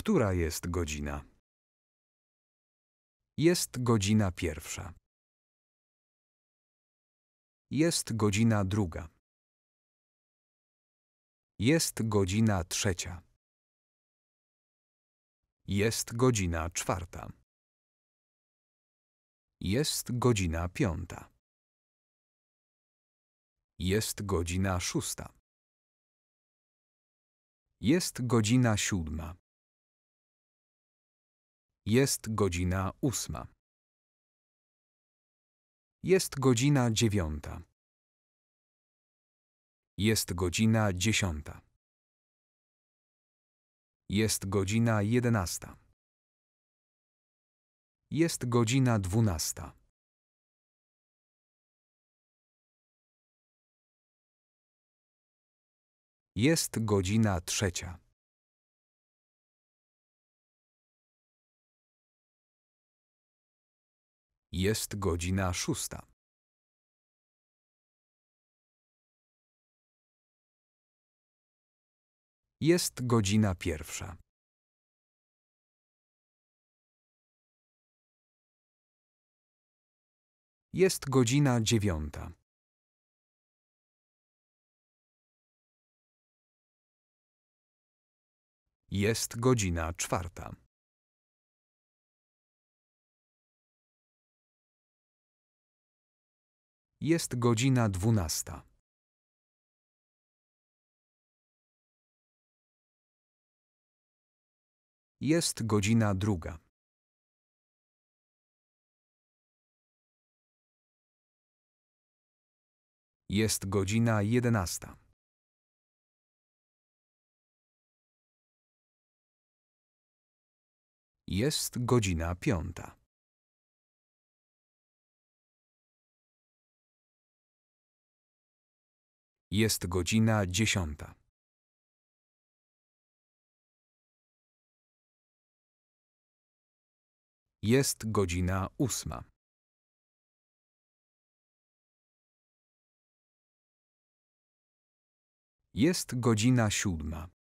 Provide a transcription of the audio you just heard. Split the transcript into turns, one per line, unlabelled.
Która jest godzina? Jest godzina pierwsza. Jest godzina druga. Jest godzina trzecia. Jest godzina czwarta. Jest godzina piąta. Jest godzina szósta. Jest godzina siódma. Jest godzina ósma. Jest godzina dziewiąta. Jest godzina dziesiąta. Jest godzina jedenasta. Jest godzina dwunasta. Jest godzina trzecia. Jest godzina szósta. Jest godzina pierwsza. Jest godzina dziewiąta. Jest godzina czwarta. Jest godzina dwunasta. Jest godzina druga. Jest godzina jedenasta. Jest godzina piąta. Jest godzina dziesiąta. Jest godzina ósma. Jest godzina siódma.